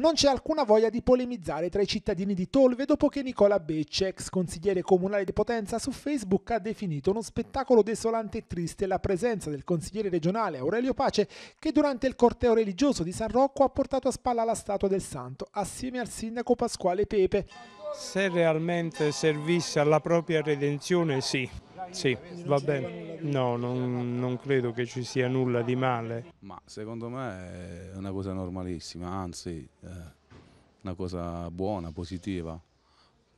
Non c'è alcuna voglia di polemizzare tra i cittadini di Tolve dopo che Nicola Becce, ex consigliere comunale di Potenza, su Facebook ha definito uno spettacolo desolante e triste la presenza del consigliere regionale Aurelio Pace che durante il corteo religioso di San Rocco ha portato a spalla la statua del santo assieme al sindaco Pasquale Pepe. Se realmente servisse alla propria redenzione sì, sì, va bene. No, non, non, credo che ci sia nulla di male. Ma secondo me è una cosa normalissima, anzi, eh, una cosa buona, positiva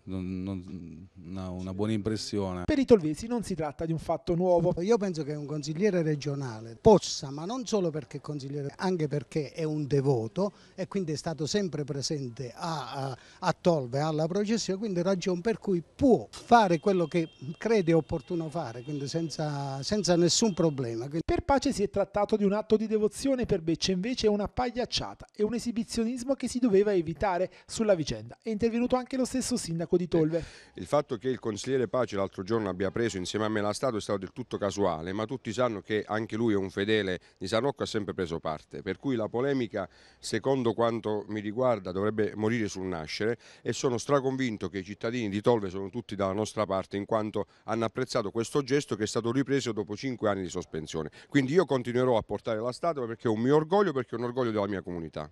non, non, no, una buona impressione. Per i tolvesi non si tratta di un fatto nuovo. Io penso che un consigliere regionale possa, ma non solo perché consigliere, anche perché è un devoto e quindi è stato sempre presente a, a, a Tolve, alla processione, quindi ragion per cui può fare quello che crede opportuno fare, quindi senza, senza nessun problema. Per Pace si è trattato di un atto di devozione, per Becce invece è una pagliacciata e un esibizionismo che si doveva evitare sulla vicenda. È intervenuto anche lo stesso sindaco parco di Tolve. Il fatto che il consigliere Pace l'altro giorno abbia preso insieme a me la statua è stato del tutto casuale, ma tutti sanno che anche lui è un fedele di San Rocco, ha sempre preso parte, per cui la polemica, secondo quanto mi riguarda, dovrebbe morire sul nascere e sono straconvinto che i cittadini di Tolve sono tutti dalla nostra parte in quanto hanno apprezzato questo gesto che è stato ripreso dopo cinque anni di sospensione. Quindi io continuerò a portare la statua perché è un mio orgoglio, perché è un orgoglio della mia comunità.